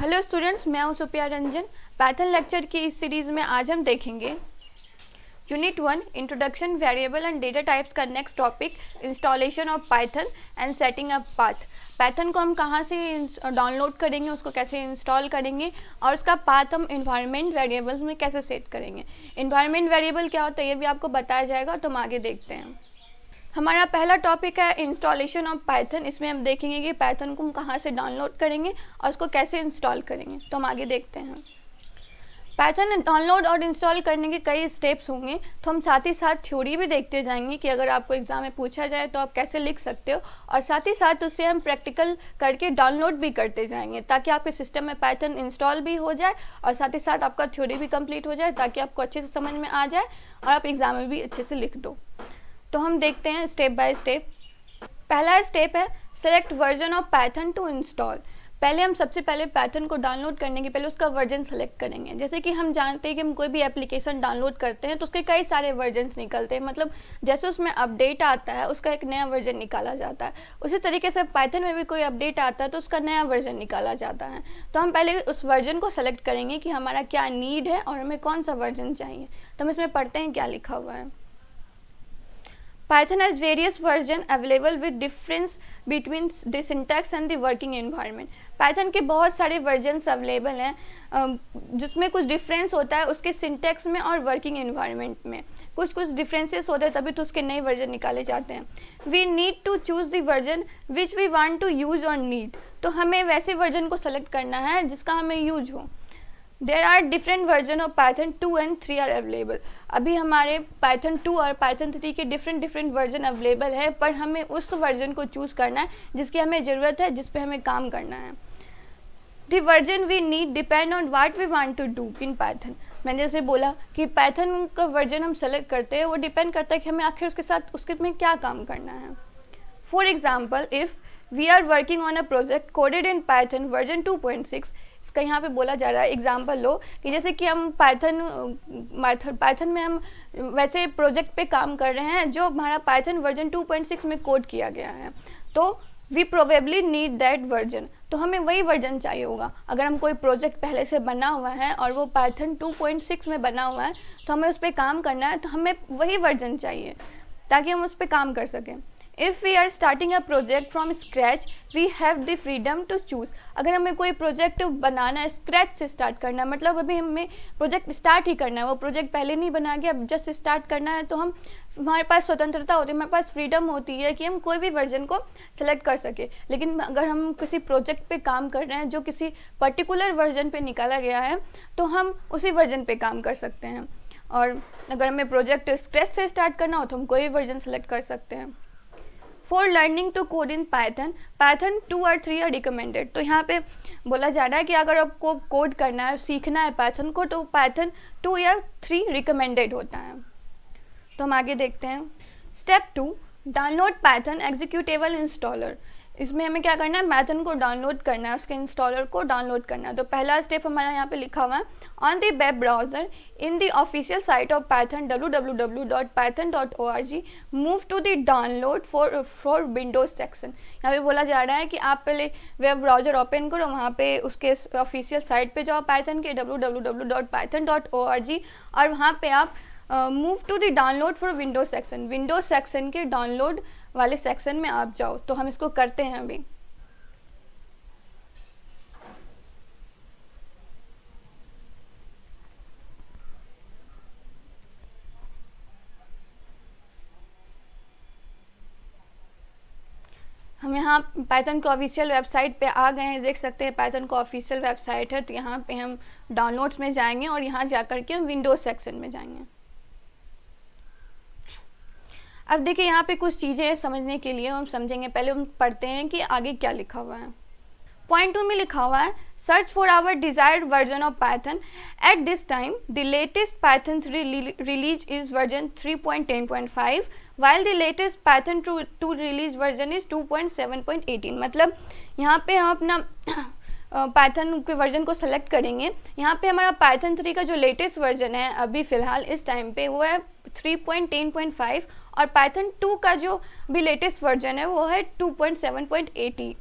Hello students मैं हूं Supriya Ranjan Python lecture की इस सीरीज़ में आज हम देखेंगे unit one introduction variable and data types का next topic installation of Python and setting up path Python को हम कहाँ से डाउनलोड करेंगे उसको कैसे इंस्टॉल करेंगे और उसका पाथ हम इन्वायरमेंट वेरिएबल्स में कैसे सेट करेंगे इन्वायरमेंट वेरिएबल क्या होता है ये भी आपको बताया जाएगा तो हम आगे देखते हैं हमारा पहला टॉपिक है इंस्टॉलेशन ऑफ पैथन इसमें हम देखेंगे कि पैथन को हम कहाँ से डाउनलोड करेंगे और उसको कैसे इंस्टॉल करेंगे तो हम आगे देखते हैं पैथन डाउनलोड और इंस्टॉल करने के कई स्टेप्स होंगे तो हम साथ ही साथ थ्योरी भी देखते जाएंगे कि अगर आपको एग्ज़ाम में पूछा जाए तो आप कैसे लिख सकते हो और साथ ही साथ उसे हम प्रैक्टिकल करके डाउनलोड भी करते जाएंगे ताकि आपके सिस्टम में पैथन इंस्टॉल भी हो जाए और साथ ही साथ आपका थ्योरी भी कम्प्लीट हो जाए ताकि आपको अच्छे से समझ में आ जाए और आप एग्ज़ाम में भी अच्छे से लिख दो तो हम देखते हैं स्टेप बाय स्टेप पहला स्टेप है select version of Python to install पहले हम सबसे पहले पैथन को डाउनलोड करने के पहले उसका वर्जन सेलेक्ट करेंगे जैसे कि हम जानते हैं कि हम कोई भी एप्लीकेशन डाउनलोड करते हैं तो उसके कई सारे वर्जन्स निकलते हैं मतलब जैसे उसमें अपडेट आता है उसका एक नया वर्जन निकाला जाता है उसी तरीके से पैथन में भी कोई अपडेट आता है तो उसका नया वर्जन निकाला जाता है तो हम पहले उस वर्जन को सेलेक्ट करेंगे कि हमारा क्या नीड है और हमें कौन सा वर्जन चाहिए तो हम इसमें पढ़ते हैं क्या लिखा हुआ है Python has various version available with difference between the syntax and the working environment. Python के बहुत सारे versions available हैं जिसमें कुछ difference होता है उसके syntax में और working environment में कुछ कुछ differences होते हैं तभी तो उसके नए version निकाले जाते हैं We need to choose the version which we want to use or need. तो हमें वैसे version को select करना है जिसका हमें use हो there are different version of Python two and three are available अभी हमारे पाइथन टू और पाइथन थ्री के डिफरेंट डिफरेंट वर्जन अवेलेबल है पर हमें उस वर्जन को चूज़ करना है जिसकी हमें ज़रूरत है जिस पर हमें काम करना है the version we need depend on what we want to do in Python मैंने जैसे बोला कि पैथन का वर्जन हम सेलेक्ट करते हैं वो डिपेंड करता है कि हमें आखिर उसके साथ उसके में क्या काम करना है for example if we are working on a project coded in Python version two point six का यहाँ पे बोला जा रहा है एग्जाम्पल लो कि जैसे कि हम पाइथन पाइथन में हम वैसे प्रोजेक्ट पे काम कर रहे हैं जो हमारा पाइथन वर्जन 2.6 में कोड किया गया है तो we probably need that version तो हमें वही वर्जन चाहिए होगा अगर हम कोई प्रोजेक्ट पहले से बना हुआ है और वो पाइथन 2.6 में बना हुआ है तो हमें उस पर काम करना है तो हमें वही वर्जन चाहिए ताकि हम उस पर काम कर सकें if we are starting a project from scratch we have the freedom to choose अगर हमें कोई प्रोजेक्ट बनाना है स्क्रैच से स्टार्ट करना है मतलब अभी हमें प्रोजेक्ट स्टार्ट ही करना है वो प्रोजेक्ट पहले नहीं बना गया अब जस्ट स्टार्ट करना है तो हम हमारे पास स्वतंत्रता होती है हमारे पास फ्रीडम होती है कि हम कोई भी वर्जन को सेलेक्ट कर सके लेकिन अगर हम किसी प्रोजेक्ट पे काम कर रहे हैं जो किसी पर्टिकुलर वर्जन पे निकाला गया है तो हम उसी वर्जन पे काम कर सकते हैं और अगर हमें प्रोजेक्ट स्क्रेच से स्टार्ट करना हो तो हम कोई भी वर्जन सेलेक्ट कर सकते हैं for learning to code in Python Python two और थ्री आर रिकमेंडेड तो यहाँ पे बोला जा रहा है कि अगर आपको कोड करना है सीखना है पैथन को तो पैथन टू या थ्री रिकमेंडेड होता है तो हम आगे देखते हैं step two download Python executable installer इसमें हमें क्या करना है पैथन को डाउनलोड करना है उसके इंस्टॉलर को डाउनलोड करना है तो पहला स्टेप हमारा यहाँ पे लिखा हुआ है on the web browser in the official site of Python www.python.org move to the download for for Windows section yahan pe bola ja raha hai ki aap pehle web browser open karo wahan pe uske official site pe jao python ke www.python.org aur wahan pe aap move to the download for Windows section Windows section के download वाले section में आप जाओ तो हम इसको करते हैं अभी यहाँ पैथन का ऑफिशियल वेबसाइट पे आ गए हैं देख सकते हैं पैथन का ऑफिशियल वेबसाइट है तो यहाँ पे हम डाउनलोड्स में जाएंगे और यहाँ जाकर के हम विंडोज सेक्शन में जाएंगे अब देखिए यहाँ पे कुछ चीज़ें समझने के लिए हम समझेंगे पहले हम पढ़ते हैं कि आगे क्या लिखा हुआ है पॉइंट टू में लिखा हुआ है search for our desired version of Python at this time the latest Python release is version 3.10.5 two two release version is two point seven point 2.7.18 मतलब यहाँ पे हम अपना पैथन के वर्जन को सेलेक्ट करेंगे यहाँ पे हमारा पैथन थ्री का जो लेटेस्ट वर्जन है अभी फ़िलहाल इस टाइम पे वो है 3.10.5 और पैथन टू का जो भी लेटेस्ट वर्जन है वो है 2.7.80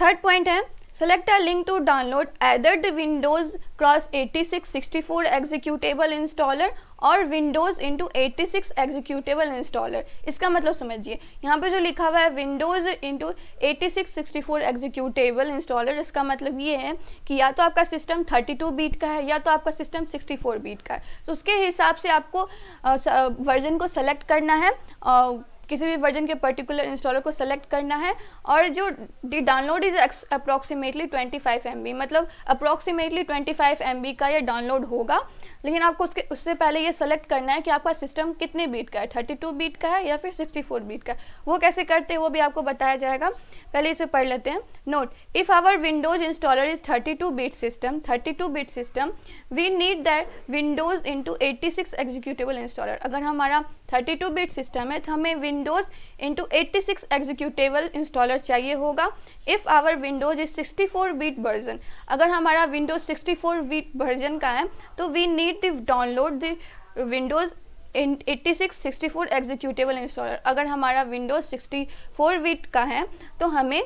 थर्ड पॉइंट है Select a link to download either the Windows Cross 8664 executable installer और Windows into 86 executable installer इसका मतलब समझिए यहाँ पे जो लिखा हुआ है Windows into 8664 executable installer इसका मतलब ये है कि या तो आपका सिस्टम 32 बीट का है या तो आपका सिस्टम 64 बीट का है तो उसके हिसाब से आपको वर्जन को सेलेक्ट करना है और किसी भी वर्जन के पर्टिकुलर इंस्टॉलर को सेलेक्ट करना है और जो the download is approximately 25 B मतलब फाइव 25 बी का ये डाउनलोड होगा लेकिन आपको उसके उससे पहले ये सेलेक्ट करना है कि आपका सिस्टम कितने बीट का है 32 बीट का है या फिर 64 बीट का है वो कैसे करते हैं वो भी आपको बताया जाएगा पहले इसे पढ़ लेते हैं note if our Windows installer is 32 bit system 32 bit system we need that Windows into 86 executable installer अगर हमारा थर्टी टू बिट सिस्टम है तो हमें Windows into eighty six executable installer चाहिए होगा if our Windows is sixty four bit version अगर हमारा Windows sixty four bit version का है तो we need the download the Windows eighty six sixty four executable installer अगर हमारा Windows sixty four beat का है तो हमें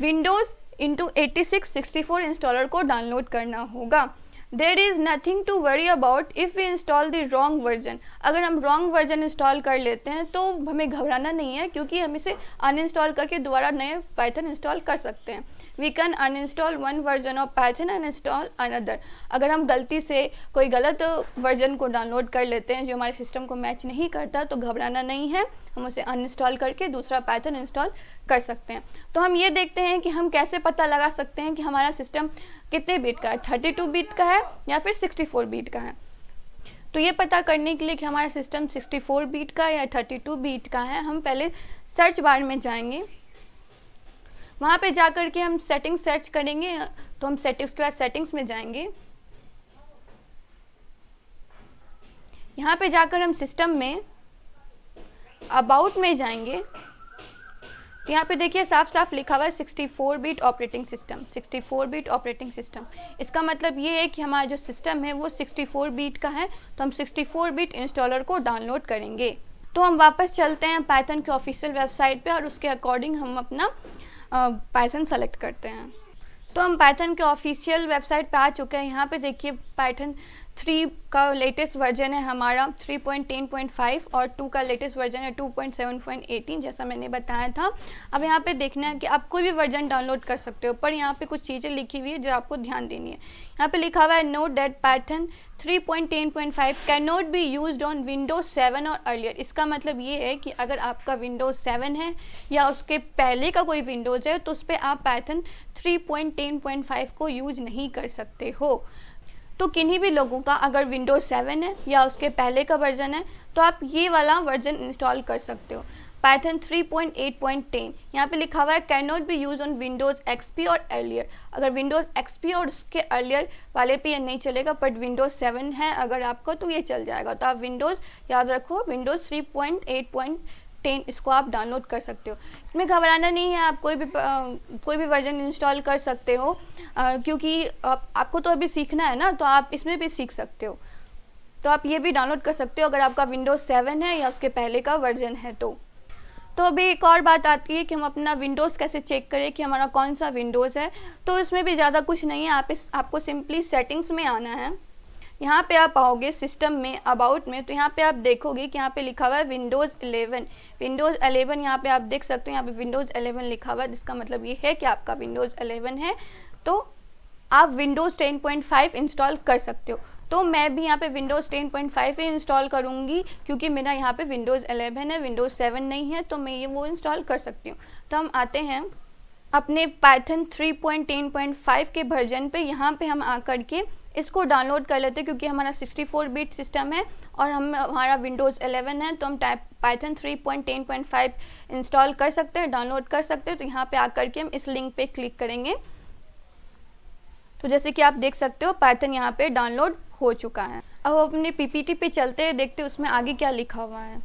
Windows into eighty six sixty four installer को डाउनलोड करना होगा there is nothing to worry about if we install the wrong version अगर हम रॉन्ग वर्जन इंस्टॉल कर लेते हैं तो हमें घबराना नहीं है क्योंकि हम इसे अनइंस्टॉल करके दोबारा नए पाइथन इंस्टॉल कर सकते हैं we can uninstall one version of Python and install another अगर हम गलती से कोई गलत वर्जन को डाउनलोड कर लेते हैं जो हमारे सिस्टम को मैच नहीं करता तो घबराना नहीं है हम उसे अनइंस्टॉल करके दूसरा पैथन इंस्टॉल कर सकते हैं तो हम ये देखते हैं कि हम कैसे पता लगा सकते हैं कि हमारा सिस्टम कितने बीट का है थर्टी टू बीट का है या फिर सिक्सटी फोर बीट का है तो ये पता करने के लिए कि हमारा सिस्टम सिक्सटी फोर बीट का या थर्टी टू बीट का है हम पहले सर्च बार में जाएंगे वहाँ पे जाकर के हम सेटिंग्स सर्च करेंगे तो हम सेटिंग्स के बाद सेटिंग्स में जाएंगे यहाँ पे जाकर हम सिस्टम में अबाउट में जाएंगे तो यहाँ पे देखिए साफ साफ लिखा हुआ है 64 bit operating system 64 bit operating system इसका मतलब ये है कि हमारा जो सिस्टम है वो 64 बिट का है तो हम 64 बिट इंस्टॉलर को डाउनलोड करेंगे तो हम वापस चलते हैं पैथन के ऑफिशियल वेबसाइट पे और उसके अकॉर्डिंग हम अपना पाइथन सेलेक्ट करते हैं तो हम पाइथन के ऑफिशियल वेबसाइट पे आ चुके हैं यहाँ पे देखिए पाइथन थ्री का लेटेस्ट वर्जन है हमारा थ्री पॉइंट फाइव और टू का लेटेस्ट वर्जन है टू पॉइंट एटीन जैसा मैंने बताया था अब यहाँ पे देखना है कि आप कोई भी वर्जन डाउनलोड कर सकते हो पर यहाँ पे कुछ चीज़ें लिखी हुई है जो आपको ध्यान देनी है यहाँ पे लिखा हुआ है note that Python five can not be use on Windows seven और अर्लियर इसका मतलब ये है कि अगर आपका विंडोज सेवन है या उसके पहले का कोई विंडोज है तो उस पर आप पैथन फाइव को यूज नहीं कर सकते हो तो किन्हीं भी लोगों का अगर विंडोज़ सेवन है या उसके पहले का वर्जन है तो आप ये वाला वर्जन इंस्टॉल कर सकते हो पैथन 3.8.10 यहाँ पे लिखा हुआ है can not be use on Windows XP और अर्लियर अगर विंडोज़ एक्सपी और उसके अर्लियर वाले पे ये नहीं चलेगा बट विंडोज़ 7 है अगर आपको तो ये चल जाएगा तो आप विंडोज़ याद रखो विंडोज़ पॉइंट टेन इसको आप डाउनलोड कर सकते हो इसमें घबराना नहीं है आप कोई भी कोई भी वर्जन इंस्टॉल कर सकते हो क्योंकि आप, आपको तो अभी सीखना है ना तो आप इसमें भी सीख सकते हो तो आप ये भी डाउनलोड कर सकते हो अगर आपका विंडोज़ सेवन है या उसके पहले का वर्जन है तो तो अभी एक और बात आती है कि हम अपना विंडोज़ कैसे चेक करें कि हमारा कौन सा विंडोज़ है तो इसमें भी ज़्यादा कुछ नहीं है आप इस आपको सिंपली सेटिंग्स में आना है यहाँ पे आप आओगे सिस्टम में अबाउट में तो यहाँ पे आप देखोगे कि यहाँ पे लिखा हुआ है विंडोज़ 11 विंडोज़ 11 यहाँ पे आप देख सकते हो यहाँ पे विंडोज़ 11 लिखा हुआ है जिसका मतलब ये है कि आपका विंडोज़ 11 है तो आप विंडोज़ 10.5 इंस्टॉल कर सकते हो तो मैं भी यहाँ पे विंडोज़ 10.5 ही इंस्टॉल करूँगी क्योंकि मेरा यहाँ पे विंडोज़ अलेवन है विंडोज़ सेवन नहीं है तो मैं ये वो इंस्टॉल कर सकती हूँ तो हम आते हैं अपने पैथन 3.10.5 के वर्जन पे यहाँ पे हम आकर के इसको डाउनलोड कर लेते हैं क्योंकि हमारा 64 बीट सिस्टम है और हम हमारा विंडोज़ 11 है तो हम टाइप पाइथन 3.10.5 इंस्टॉल कर सकते हैं डाउनलोड कर सकते हैं तो यहाँ पे आकर के हम इस लिंक पे क्लिक करेंगे तो जैसे कि आप देख सकते हो पाइथन यहाँ पे डाउनलोड हो चुका है अब अपने पीपीटी पे चलते हैं देखते हैं उसमें आगे क्या लिखा हुआ है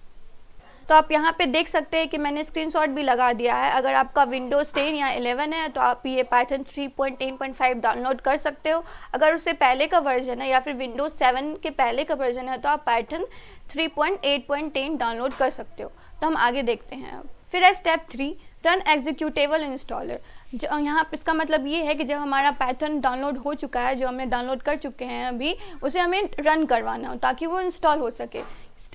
तो आप यहाँ पे देख सकते हैं कि मैंने स्क्रीनशॉट भी लगा दिया है अगर आपका विंडोज़ 10 या 11 है तो आप ये पाइथन 3.10.5 डाउनलोड कर सकते हो अगर उससे पहले का वर्जन है या फिर विंडोज़ 7 के पहले का वर्जन है तो आप पाइथन 3.8.10 डाउनलोड कर सकते हो तो हम आगे देखते हैं फिर है step three run executable installer जो यहाँ इसका मतलब ये है कि जब हमारा पैथन डाउनलोड हो चुका है जो हमने डाउनलोड कर चुके हैं अभी उसे हमें रन करवाना हो ताकि वो इंस्टॉल हो सके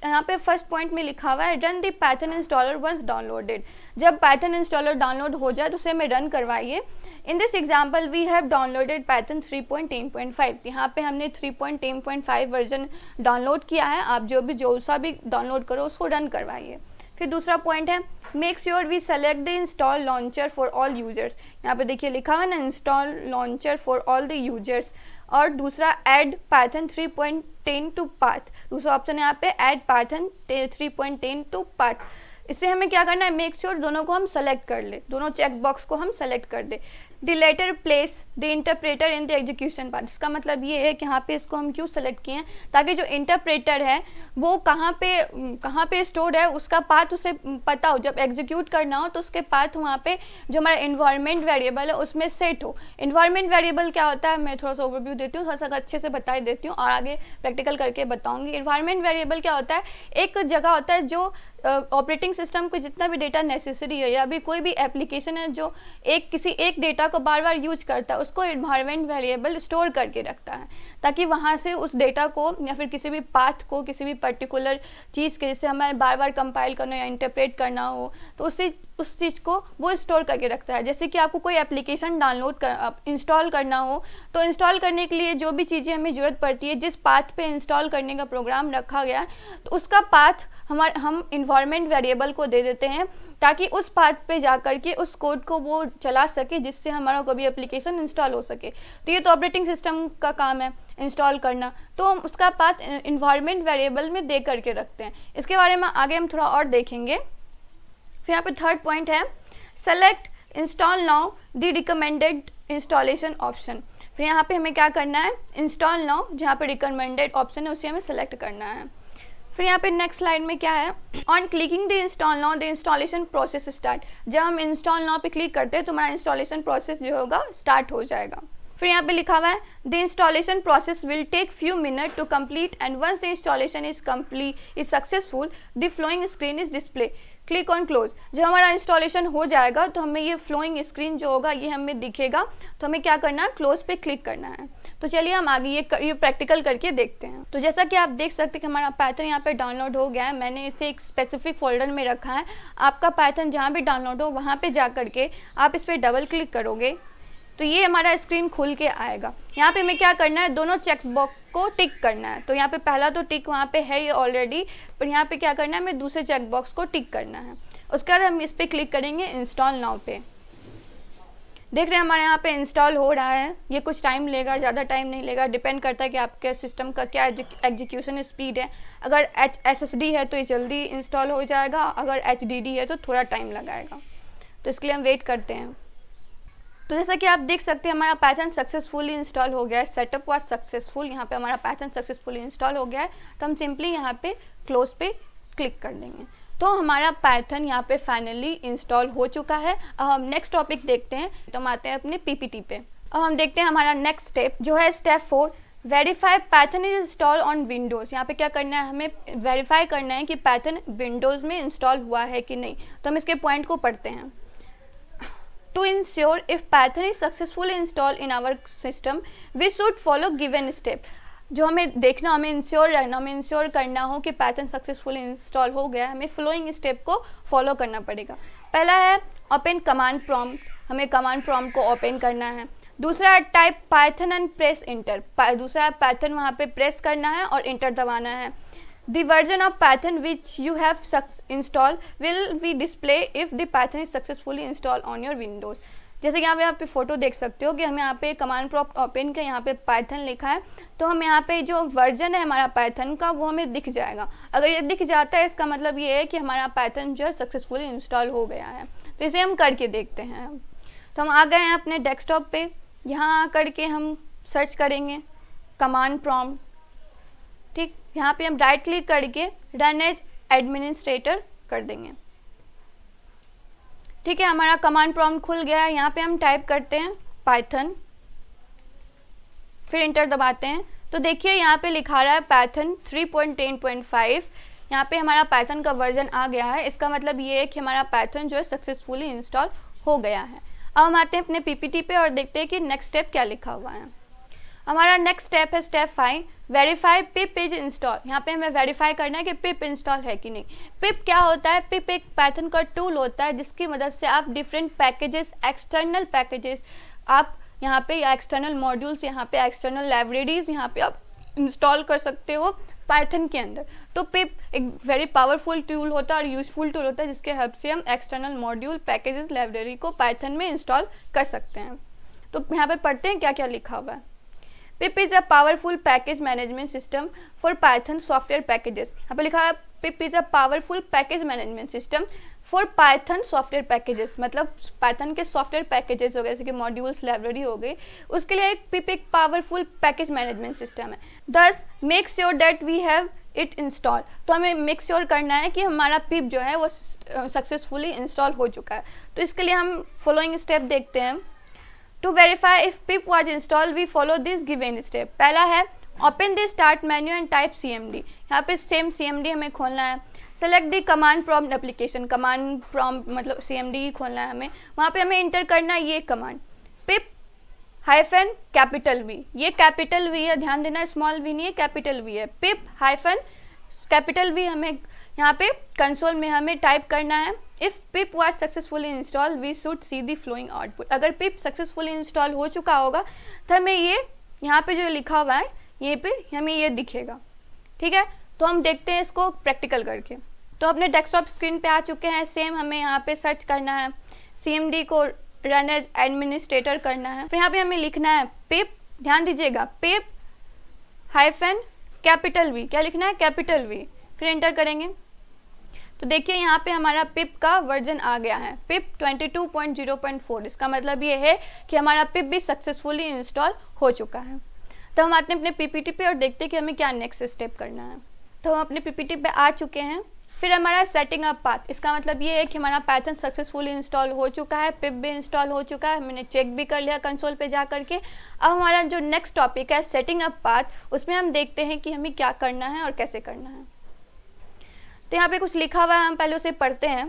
यहाँ पे फर्स्ट पॉइंट में लिखा हुआ है run the Python installer once downloaded जब पैटर्न इंस्टॉलर डाउनलोड हो जाए तो उसे हमें रन करवाइए in this example we have downloaded Python 3.10.5 यहाँ पर हमने three point point ten five version download किया है आप जो भी जो सा भी डाउनलोड करो उसको रन करवाइए फिर दूसरा पॉइंट है make sure we select the install launcher for all users यहाँ पर देखिए लिखा हुआ ना install launcher for all the users और दूसरा एड पाइथन 3.10 टू पाथ दूसरा ऑप्शन यहाँ पे एड पाइथन 3.10 टू पाथ इससे हमें क्या करना है मेक श्योर sure दोनों को हम सेलेक्ट कर ले दोनों चेक बॉक्स को हम सेलेक्ट कर दे the latter place the interpreter in the execution part इसका मतलब ये है कि यहाँ पे इसको हम क्यों सेलेक्ट किए हैं ताकि जो इंटरप्रेटर है वो कहाँ पे कहाँ पे स्टोर है उसका पाथ उसे पता हो जब एग्जीक्यूट करना हो तो उसके पाथ वहाँ पे जो हमारा इन्वायरमेंट वेरिएबल है उसमें सेट हो इन्वायरमेंट वेरिएबल क्या होता है मैं थोड़ा सा ओवरव्यू देती हूँ थोड़ा सा अच्छे से बताई देती हूँ और आगे प्रैक्टिकल करके बताऊँगी इन्वायरमेंट वेरिएबल क्या होता है एक जगह होता है जो ऑपरेटिंग सिस्टम को जितना भी डेटा नेसेसरी है या अभी कोई भी एप्लीकेशन है जो एक किसी एक डेटा को बार बार यूज करता है उसको इन्वायरमेंट वेरिएबल स्टोर करके रखता है ताकि वहाँ से उस डेटा को या फिर किसी भी पाथ को किसी भी पर्टिकुलर चीज़ के जैसे हमें बार बार कंपाइल करना या इंटरप्रेट करना हो तो उससे उस चीज़ को वो स्टोर करके रखता है जैसे कि आपको कोई एप्लीकेशन डाउनलोड कर इंस्टॉल करना हो तो इंस्टॉल करने के लिए जो भी चीज़ें हमें ज़रूरत पड़ती है जिस पाथ पे इंस्टॉल करने का प्रोग्राम रखा गया है तो उसका पाथ हमारे हम इन्वायरमेंट वेरिएबल को दे देते हैं ताकि उस पाथ पे जा कर के उस कोड को वो चला सके जिससे हमारा कोई भी एप्लीकेशन इंस्टॉल हो सके तो ये तो ऑपरेटिंग सिस्टम का काम है इंस्टॉल करना तो हम उसका पाथ इन्वायरमेंट वेरिएबल में दे करके रखते हैं इसके बारे में आगे हम थोड़ा और देखेंगे फिर तो यहाँ पे थर्ड पॉइंट है select install now the recommended installation option फिर यहाँ पे हमें क्या करना है इंस्टॉल नाउ जहाँ पे रिकमेंडेड ऑप्शन है उसे हमें सेलेक्ट करना है फिर यहाँ पे नेक्स्ट स्लाइड में क्या है on clicking the install now the installation process start जब हम इंस्टॉल नाउ पे क्लिक करते हैं तो हमारा इंस्टॉलेशन प्रोसेस जो होगा स्टार्ट हो जाएगा फिर यहाँ पे लिखा हुआ है the installation process will take few minute to complete and once the installation is complete is successful the flowing screen is display click on close जब हमारा इंस्टॉलेशन हो जाएगा तो हमें ये फ्लोइंग स्क्रीन जो होगा ये हमें दिखेगा तो हमें क्या करना है क्लोज पे क्लिक करना है तो चलिए हम आगे ये कर, ये प्रैक्टिकल करके देखते हैं तो जैसा कि आप देख सकते हैं कि हमारा पैथन यहाँ पे डाउनलोड हो गया है मैंने इसे एक स्पेसिफिक फोल्डर में रखा है आपका पैथन जहाँ भी डाउनलोड हो वहाँ पे जा करके आप इस पर डबल क्लिक करोगे तो ये हमारा स्क्रीन खुल के आएगा यहाँ पे हमें क्या करना है दोनों चेकबॉक्स बॉक्स को टिक करना है तो यहाँ पे पहला तो टिक वहाँ पे है ये ऑलरेडी पर यहाँ पे क्या करना है हमें दूसरे चेक बॉक्स को टिक करना है उसके बाद हम इस पर क्लिक करेंगे इंस्टॉल नाव पे देख रहे हैं हमारे यहाँ पे इंस्टॉल हो रहा है ये कुछ टाइम लेगा ज़्यादा टाइम नहीं लेगा डिपेंड करता है कि आपके सिस्टम का क्या एग्जीक्यूशन स्पीड है अगर एच एस एस डी है तो ये जल्दी इंस्टॉल हो जाएगा अगर एच डी डी है तो थोड़ा टाइम लगाएगा तो इसके लिए हम वेट करते हैं तो जैसा कि आप देख सकते हैं हमारा पैटर्न सक्सेसफुली इंस्टॉल हो गया है सेटअप वॉज सक्सेसफुल यहाँ पे हमारा पैटर्न सक्सेसफुली इंस्टॉल हो गया है तो हम सिंपली यहाँ पे क्लोज पे क्लिक कर देंगे तो हमारा पैथन यहाँ पे फाइनली इंस्टॉल हो चुका है अब हम नेक्स्ट टॉपिक देखते हैं तो हम आते हैं अपने पीपीटी पे अब हम देखते हैं हमारा नेक्स्ट स्टेप जो है step four verify Python is install on Windows यहाँ पे क्या करना है हमें वेरीफाई करना है कि पैथन विंडोज़ में इंस्टॉल हुआ है कि नहीं तो हम इसके पॉइंट को पढ़ते हैं to ensure if Python is successfully installed in our system, we should follow given step. जो हमें देखना हमें इंश्योर रहना हमें इंश्योर करना हो कि पैथर्न सक्सेसफुली इंस्टॉल हो गया हमें फ्लोइंग स्टेप को फॉलो करना पड़ेगा पहला है ओपन कमांड प्रॉम्प्ट हमें कमांड प्रॉम्प्ट को ओपन करना है दूसरा है type Python and press enter दूसरा है पाइथन वहाँ पे प्रेस करना है और इंटर दबाना है The version of Python which you have installed will be display if the Python is successfully installed on your Windows. जैसे कि यहाँ पे आप फोटो देख सकते हो कि हम यहाँ पे कमांड प्रॉप्ट ओपन के यहाँ पे पाइथन लिखा है तो हम यहाँ पे जो वर्जन है हमारा पाइथन का वो हमें दिख जाएगा अगर ये दिख जाता है इसका मतलब ये है कि हमारा पाइथन जो है सक्सेसफुली इंस्टॉल हो गया है तो इसे हम करके देखते हैं तो हम आ गए हैं अपने डेस्कटॉप पे यहाँ आ करके हम सर्च करेंगे कमांड प्रॉम्प्ट यहाँ पे हम राइट क्लिक करके रन एज एडमिनिस्ट्रेटर कर देंगे ठीक है हमारा कमांड प्रॉम्प्ट खुल गया है यहाँ पे हम टाइप करते हैं पाइथन फिर इंटर दबाते हैं तो देखिए यहाँ पे लिखा रहा है पाइथन 3.10.5 यहाँ पे हमारा पाइथन का वर्जन आ गया है इसका मतलब ये है कि हमारा पाइथन जो है सक्सेसफुली इंस्टॉल हो गया है अब हम आते हैं अपने पीपीटी पे और देखते हैं कि नेक्स्ट स्टेप क्या लिखा हुआ है हमारा नेक्स्ट स्टेप है step five verify pip is install यहाँ पे हमें वेरीफाई करना है कि पिप इंस्टॉल है कि नहीं पिप क्या होता है पिप एक पैथन का टूल होता है जिसकी मदद से आप डिफरेंट पैकेजेस एक्सटर्नल पैकेजेस आप यहाँ पे या एक्सटर्नल मॉड्यूल्स यहाँ पे एक्सटर्नल लाइब्रेरीज यहाँ पे आप इंस्टॉल कर सकते हो पाइथन के अंदर तो पिप एक वेरी पावरफुल टूल होता है और यूजफुल टूल होता है जिसके हेल्प से हम एक्सटर्नल मॉड्यूल पैकेजेस लाइब्रेरी को पाइथन में इंस्टॉल कर सकते हैं तो यहाँ पे पढ़ते हैं क्या क्या लिखा हुआ है pip is a powerful package management system for Python software packages यहाँ पे लिखा है pip is a powerful package management system for Python software packages मतलब पाइथन के सॉफ्टवेयर पैकेजेस हो गए जैसे कि मॉड्यूल्स लाइब्रेरी हो गई उसके लिए एक पिप एक पावरफुल पैकेज मैनेजमेंट सिस्टम है दस make sure that we have it install तो हमें मेक श्योर sure करना है कि हमारा पिप जो है वो सक्सेसफुली इंस्टॉल हो चुका है तो इसके लिए हम फॉलोइंग स्टेप देखते हैं to verify if pip was install we follow this given step पहला है open the start menu and type C M D यहाँ पे सेम सी एम डी हमें खोलना है select the command prompt application command prompt मतलब C M D ही खोलना है हमें वहाँ पे हमें इंटर करना है ये command pip hyphen capital V ये कैपिटल वी है ध्यान देना स्मॉल वी नहीं है कैपिटल वी है पिप हाइफन कैपिटल वी हमें यहाँ पे कंसोल में हमें टाइप करना है if pip was successfully install we should see the following output अगर पिप सक्सेसफुली इंस्टॉल हो चुका होगा तो हमें ये यहाँ पे जो लिखा हुआ है ये पे हमें ये दिखेगा ठीक है तो हम देखते हैं इसको प्रैक्टिकल करके तो अपने डेस्कटॉप स्क्रीन पे आ चुके हैं सेम हमें यहाँ पे सर्च करना है सी को रन एज एडमिनिस्ट्रेटर करना है फिर यहाँ पे हमें लिखना है पिप ध्यान दीजिएगा पिप हाइफन कैपिटल वी क्या लिखना है कैपिटल वी फिर एंटर करेंगे तो देखिए यहाँ पे हमारा पिप का वर्जन आ गया है पिप 22.0.4 इसका मतलब ये है कि हमारा पिप भी सक्सेसफुली इंस्टॉल हो चुका है तो हम आते हैं अपने पीपीटी पे और देखते हैं कि हमें क्या नेक्स्ट स्टेप करना है तो हम अपने पीपीटी पे आ चुके हैं फिर हमारा सेटिंग अप पाथ इसका मतलब ये है कि हमारा पैथन सक्सेसफुली इंस्टॉल हो चुका है पिप भी इंस्टॉल हो चुका है मैंने चेक भी कर लिया कंसोल पे जा करके अब हमारा जो नेक्स्ट टॉपिक है सेटिंग अप पाथ उसमें हम देखते हैं कि हमें क्या करना है और कैसे करना है तो यहाँ पे कुछ लिखा हुआ है हम पहले उसे पढ़ते हैं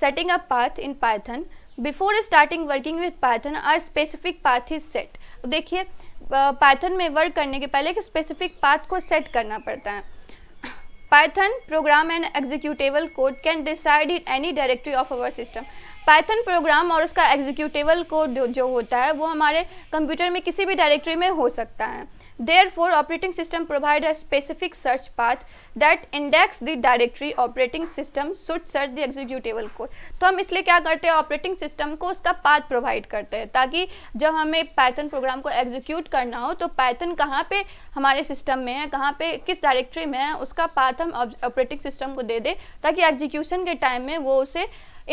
setting up path in Python before starting working with Python are specific path is set देखिए पाइथन में वर्क करने के पहले एक स्पेसिफिक पाथ को सेट करना पड़ता है Python program and executable code can decide in any directory of our system Python program और उसका एग्जीक्यूटिवल कोड जो होता है वो हमारे कंप्यूटर में किसी भी डायरेक्टरी में हो सकता है Therefore, operating system provide a specific search path that index the directory operating system should search the executable code. तो हम इसलिए क्या करते हैं ऑपरेटिंग सिस्टम को उसका पाथ प्रोवाइड करते हैं ताकि जब हमें पाइथन प्रोग्राम को एग्जीक्यूट करना हो तो पाइथन कहाँ पे हमारे सिस्टम में है कहाँ पे किस डायरेक्टरी में है उसका पाथ हम ऑपरेटिंग सिस्टम को दे दें ताकि एग्जीक्यूशन के टाइम में वो उसे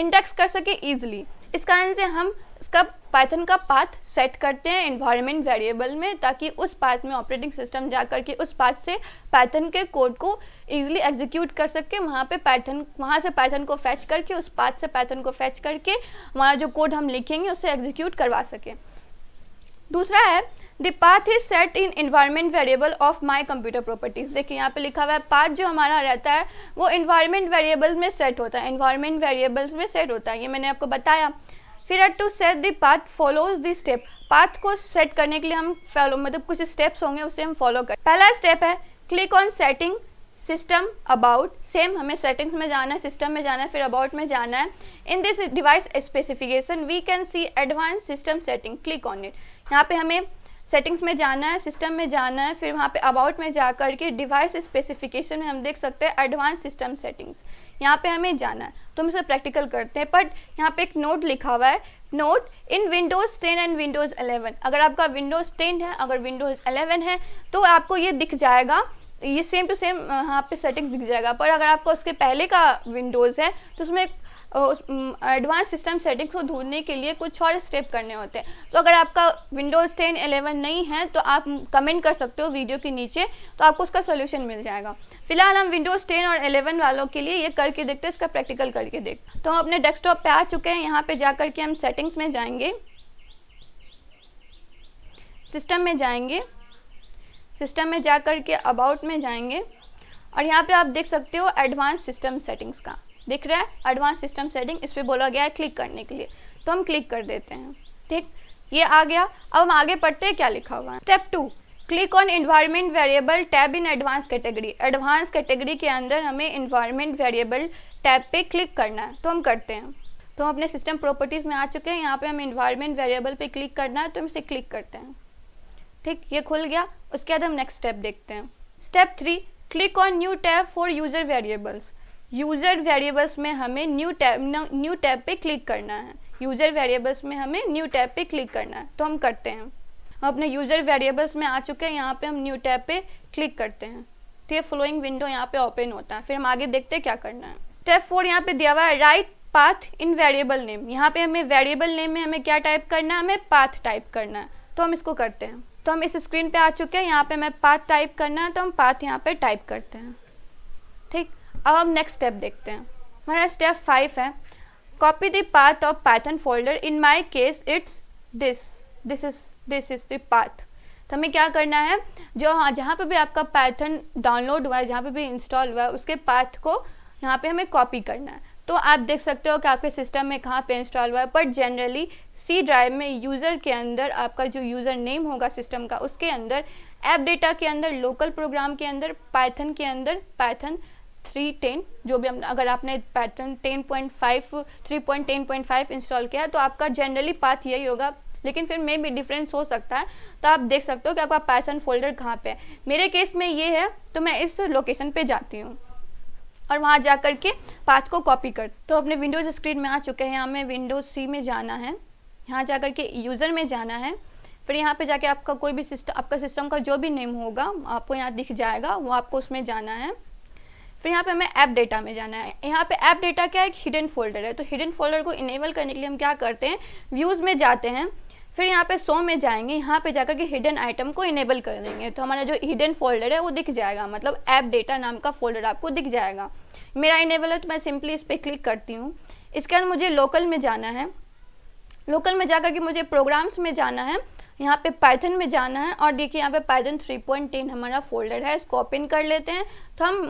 इंडेक्स कर सके ईजिली इस कारण से हम उसका पाइथन का पाथ सेट करते हैं इन्वायरमेंट वेरिएबल में ताकि उस पाथ में ऑपरेटिंग सिस्टम जा करके उस पाथ से पाइथन के कोड को ईजिली एग्जीक्यूट कर सके वहाँ पे पाइथन वहाँ से पाइथन को फैच करके उस पाथ से पाइथन को फैच करके हमारा जो कोड हम लिखेंगे उसे एग्जीक्यूट करवा सकें दूसरा है the path is set in environment variable of my computer properties देखिए यहाँ पे लिखा हुआ है पाथ जो हमारा रहता है वो इन्वायरमेंट वेरिएबल में सेट होता है इन्वायरमेंट वेरिएबल्स में सेट होता है ये मैंने आपको बताया फिर at to set the path follows the step path को सेट करने के लिए हम फॉलो मतलब कुछ स्टेप्स होंगे उसे हम फॉलो करें पहला स्टेप है click on setting system about same हमें सेटिंग्स में जाना है सिस्टम में जाना है फिर अबाउट में जाना है in this device specification we can see advance system setting click on it यहाँ पे हमें सेटिंग्स में जाना है सिस्टम में जाना है फिर वहाँ पे अबाउट में जा कर के डिवाइस स्पेसिफिकेशन में हम देख सकते हैं एडवांस सिस्टम सेटिंग्स यहाँ पे हमें जाना है तो हम इसे प्रैक्टिकल करते हैं बट यहाँ पे एक नोट लिखा हुआ है note in Windows 10 and Windows 11 अगर आपका विंडोज़ 10 है अगर विंडोज़ 11 है तो आपको ये दिख जाएगा ये सेम टू सेम यहाँ पे सेटिंग दिख जाएगा पर अगर आपका उसके पहले का विंडोज़ है तो उसमें एडवांस सिस्टम सेटिंग्स को ढूंढने के लिए कुछ और स्टेप करने होते हैं तो अगर आपका विंडोज़ टेन एलेवन नहीं है तो आप कमेंट कर सकते हो वीडियो के नीचे तो आपको उसका सोल्यूशन मिल जाएगा फिलहाल हम विंडोज़ टेन और एलेवन वालों के लिए ये करके देखते हैं इसका प्रैक्टिकल करके देख तो हम अपने डेस्कटॉप पर आ चुके हैं यहाँ पर जा के हम सेटिंग्स में जाएंगे सिस्टम में जाएंगे सिस्टम में जा कर के अबाउट में जाएंगे और यहाँ पे आप देख सकते हो एडवांस सिस्टम सेटिंग्स का दिख रहा है एडवांस सिस्टम सेटिंग इस पर बोला गया है क्लिक करने के लिए तो हम क्लिक कर देते हैं ठीक ये आ गया अब हम आगे पढ़ते हैं क्या लिखा हुआ है step two click on environment variable tab in advance category advance category के अंदर हमें इन्वायरमेंट वेरिएबल टैब पे क्लिक करना है तो हम करते हैं तो हम अपने सिस्टम प्रॉपर्टीज़ में आ चुके हैं यहाँ पे हम इन्वायरमेंट वेरिएबल पे क्लिक करना है तो हम इसे क्लिक करते हैं ठीक ये खुल गया उसके बाद हम नेक्स्ट स्टेप देखते हैं step three click on new tab for user variables user variables में हमें न्यू टैब न्यू टैब पे क्लिक करना है यूजर वेरिएबल्स में हमें न्यू टैब पे क्लिक करना है तो हम करते हैं हम अपने यूजर वेरिएबल्स में आ चुके हैं यहाँ पे हम न्यू टैब पे क्लिक करते हैं ठीक है फ्लोइंग विंडो यहाँ पे ओपन होता है फिर हम आगे देखते हैं क्या करना है स्टेप फोर यहाँ पे दिया हुआ है write path in variable name यहाँ पे हमें वेरिएबल नेम में हमें क्या टाइप करना है हमें पाथ टाइप करना है तो हम इसको करते हैं तो हम इस स्क्रीन पे आ चुके हैं यहाँ पे हमें पाथ टाइप करना है तो हम पाथ यहाँ पे टाइप करते हैं ठीक अब हम नेक्स्ट स्टेप देखते हैं हमारा स्टेप फाइव है copy the path of Python folder in my case it's this this is this is the path तो हमें क्या करना है जो हाँ जहाँ पर भी आपका पैथन डाउनलोड हुआ है जहाँ पर भी इंस्टॉल हुआ है उसके पाथ को यहाँ पे हमें कॉपी करना है तो आप देख सकते हो कि आपके सिस्टम में कहाँ पे इंस्टॉल हुआ है बट जनरली सी ड्राइव में यूज़र के अंदर आपका जो यूज़र नेम होगा सिस्टम का उसके अंदर ऐप डेटा के अंदर लोकल प्रोग्राम के अंदर पाइथन के अंदर पाइथन थ्री टेन जो भी हम अगर आपने Python ten point five three point ten point five install किया है तो आपका जनरली पाथ यही होगा लेकिन फिर मे भी डिफरेंस हो सकता है तो आप देख सकते हो कि आपका पैसन फोल्डर कहाँ पे है मेरे केस में ये है तो मैं इस लोकेशन पे जाती हूँ और वहाँ जा कर के पाथ को कॉपी कर तो अपने विंडोज स्क्रीन में आ चुके हैं यहाँ में विंडोज सी में जाना है यहाँ जा कर के यूज़र में जाना है फिर यहाँ पे जाके आपका कोई भी सिस्टम आपका सिस्टम का जो भी नेम होगा आपको यहाँ दिख जाएगा वो आपको उसमें जाना है फिर यहाँ पे हमें ऐप डेटा में जाना है यहाँ पे ऐप डेटा क्या है एक हिडन फोल्डर है तो हिडन फोल्डर को इनेबल करने के लिए हम क्या करते हैं व्यूज़ में जाते हैं फिर यहाँ पे सो में जाएंगे यहाँ पे जाकर के हिडन आइटम को इनेबल कर देंगे तो हमारा जो हिडन फोल्डर है वो दिख जाएगा मतलब ऐप डेटा नाम का फोल्डर आपको दिख जाएगा मेरा इनेबल है तो मैं सिंपली इस पर क्लिक करती हूँ इसके बाद मुझे लोकल में जाना है लोकल में जाकर के मुझे प्रोग्राम्स में जाना है यहाँ पे पाइथन में जाना है और देखिए यहाँ पे पाइथन 3.10 हमारा फोल्डर है इसको ओपन कर लेते हैं तो हम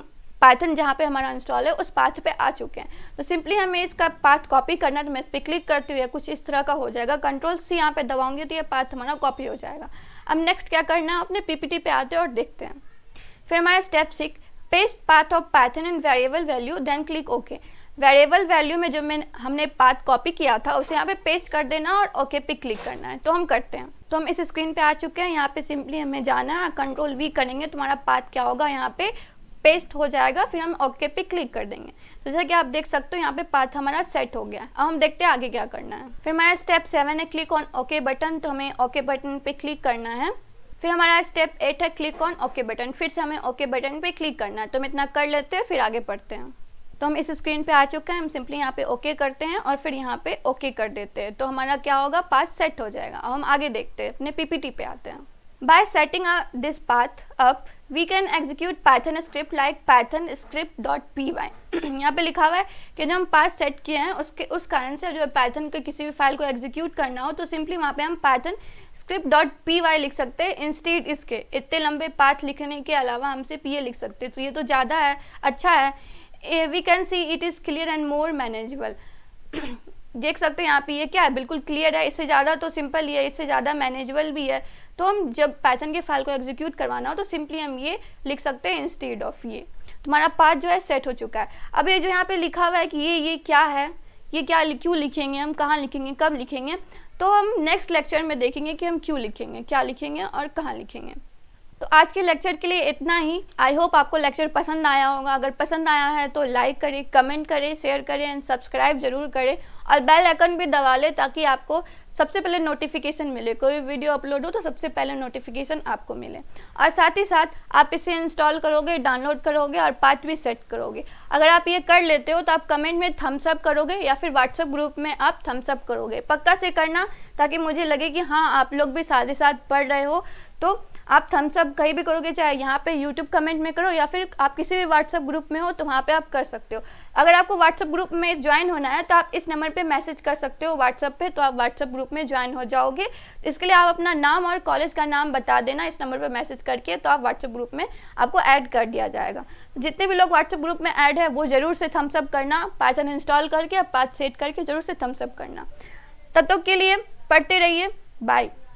पाथन जहाँ पे हमारा इंस्टॉल है उस पाथ पे आ चुके हैं तो सिंपली हमें इसका पाथ कॉपी करना तो मैं इस पर क्लिक करती हुई कुछ इस तरह का हो जाएगा कंट्रोल सी यहाँ पे दबाऊंगी तो ये पाथ हमारा कॉपी हो जाएगा अब नेक्स्ट क्या करना है अपने पीपीटी पे आते हैं और देखते हैं फिर हमारा step six paste path of Python in variable value then click okay variable value में जो मैंने हमने पाथ कॉपी किया था उसे यहाँ पे पेस्ट कर देना और ओके पे क्लिक करना है तो हम करते हैं तो हम इस स्क्रीन पे आ चुके हैं यहाँ पे सिंपली हमें जाना है कंट्रोल वी करेंगे तुम्हारा पाथ क्या होगा यहाँ पे पेस्ट हो जाएगा फिर हम ओके पे क्लिक कर देंगे तो जैसा कि आप देख सकते हो यहाँ पे पाथ हमारा सेट हो गया अब हम देखते हैं आगे क्या करना है फिर हमारा स्टेप सेवन है क्लिक ऑन ओके बटन तो हमें ओके बटन पे क्लिक करना है फिर हमारा स्टेप एट है क्लिक ऑन ओके बटन फिर से हमें ओके बटन पे क्लिक करना है तो हम इतना कर लेते हैं फिर आगे पढ़ते हैं तो हम इस स्क्रीन पे आ चुके हैं हम सिंपली यहाँ पे ओके करते हैं और फिर यहाँ पे ओके कर देते हैं तो हमारा क्या होगा पाथ सेट हो जाएगा अब हम आगे देखते हैं अपने पीपीटी पे आते हैं by setting this path up we can execute Python script like Python script dot P Y यहाँ पे लिखा हुआ है कि जो हम पास सेट किए हैं उसके उस कारण से जो है के किसी भी फाइल को एग्जीक्यूट करना हो तो सिंपली वहाँ पे हम Python script dot P Y लिख सकते हैं इंस्टीड इसके इतने लंबे पाथ लिखने के अलावा हमसे पी ए लिख सकते हैं तो ये तो ज़्यादा है अच्छा है we can see it is clear and more manageable देख सकते हैं यहाँ पे ये क्या है बिल्कुल क्लियर है इससे ज़्यादा तो सिंपल ही है इससे ज़्यादा मैनेजेबल भी है तो हम जब पैथन के फाइल को एग्जीक्यूट करवाना हो तो सिंपली हम ये लिख सकते हैं इंस्टेड ऑफ ये तुम्हारा पाथ जो है सेट हो चुका है अब ये जो यहाँ पे लिखा हुआ है कि ये ये क्या है ये क्या क्यों लिखेंगे हम कहाँ लिखेंगे कब लिखेंगे तो हम नेक्स्ट लेक्चर में देखेंगे कि हम क्यों लिखेंगे क्या लिखेंगे और कहाँ लिखेंगे तो आज के लेक्चर के लिए इतना ही आई होप आपको लेक्चर पसंद आया होगा अगर पसंद आया है तो लाइक करें कमेंट करें शेयर करें एंड सब्सक्राइब जरूर करें और बेल आइकन भी दबा लें ताकि आपको सबसे पहले नोटिफिकेशन मिले कोई वीडियो अपलोड हो तो सबसे पहले नोटिफिकेशन आपको मिले और साथ ही साथ आप इसे इंस्टॉल करोगे डाउनलोड करोगे और भी सेट करोगे अगर आप ये कर लेते हो तो आप कमेंट में थम्स अप करोगे या फिर व्हाट्सएप ग्रुप में आप थम्स अप करोगे पक्का से करना ताकि मुझे लगे कि हाँ आप लोग भी साथ ही साथ पढ़ रहे हो तो आप थम्स अप कहीं भी करोगे चाहे यहाँ पे यूट्यूब कमेंट में करो या फिर आप किसी भी व्हाट्सअप ग्रुप में हो तो वहाँ पे आप कर सकते हो अगर आपको व्हाट्सअप ग्रुप में ज्वाइन होना है तो आप इस नंबर पे मैसेज कर सकते हो व्हाट्सअप पे तो आप व्हाट्सअप ग्रुप में ज्वाइन हो जाओगे इसके लिए आप अपना नाम और कॉलेज का नाम बता देना इस नंबर पर मैसेज करके तो आप व्हाट्सअप ग्रुप में आपको ऐड कर दिया जाएगा जितने भी लोग व्हाट्सअप ग्रुप में ऐड है वो ज़रूर से थम्सअप करना पैथन इंस्टॉल करके आप पाथ सेट करके ज़रूर से थम्सअप करना तब तक के लिए पढ़ते रहिए बाय